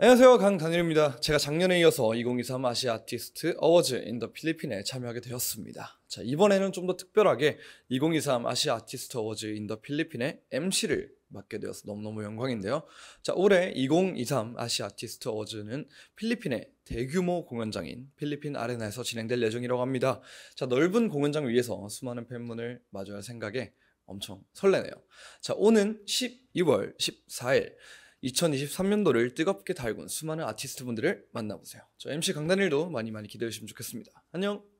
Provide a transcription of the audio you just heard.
안녕하세요 강다일입니다 제가 작년에 이어서 2023 아시아 아티스트 어워즈 인 더 필리핀에 참여하게 되었습니다. 자 이번에는 좀 더 특별하게 2023 아시아 아티스트 어워즈 인 더 필리핀의 MC를 맡게 되어서 너무너무 영광인데요. 자, 올해 2023 아시아 아티스트 어워즈는 필리핀의 대규모 공연장인 필리핀 아레나에서 진행될 예정이라고 합니다. 자, 넓은 공연장 위에서 수많은 팬분을 마주할 생각에 엄청 설레네요. 자, 오는 12월 14일 2023년도를 뜨겁게 달군 수많은 아티스트 분들을 만나보세요. 저 MC 강단일도 많이 많이 기대해 주시면 좋겠습니다. 안녕!